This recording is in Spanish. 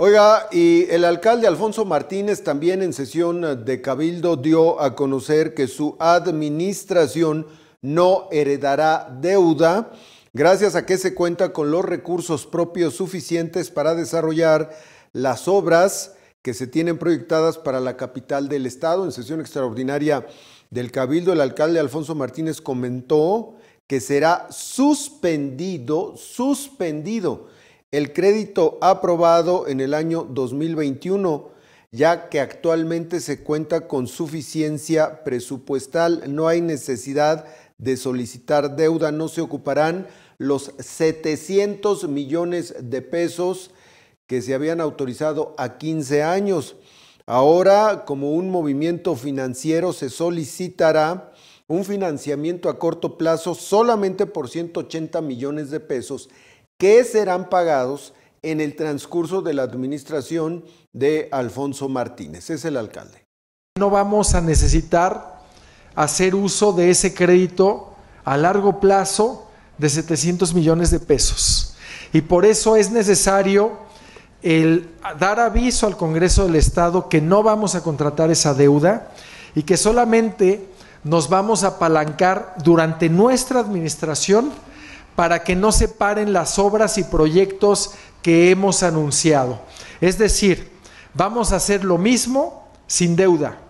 Oiga, y el alcalde Alfonso Martínez también en sesión de Cabildo dio a conocer que su administración no heredará deuda, gracias a que se cuenta con los recursos propios suficientes para desarrollar las obras que se tienen proyectadas para la capital del estado. En sesión extraordinaria del Cabildo, el alcalde Alfonso Martínez comentó que será suspendido, suspendido el crédito aprobado en el año 2021, ya que actualmente se cuenta con suficiencia presupuestal, no hay necesidad de solicitar deuda, no se ocuparán los 700 millones de pesos que se habían autorizado a 15 años. Ahora, como un movimiento financiero, se solicitará un financiamiento a corto plazo solamente por 180 millones de pesos que serán pagados en el transcurso de la administración de Alfonso Martínez. Es el alcalde. No vamos a necesitar hacer uso de ese crédito a largo plazo de 700 millones de pesos. Y por eso es necesario el dar aviso al Congreso del Estado que no vamos a contratar esa deuda y que solamente nos vamos a apalancar durante nuestra administración para que no se paren las obras y proyectos que hemos anunciado. Es decir, vamos a hacer lo mismo sin deuda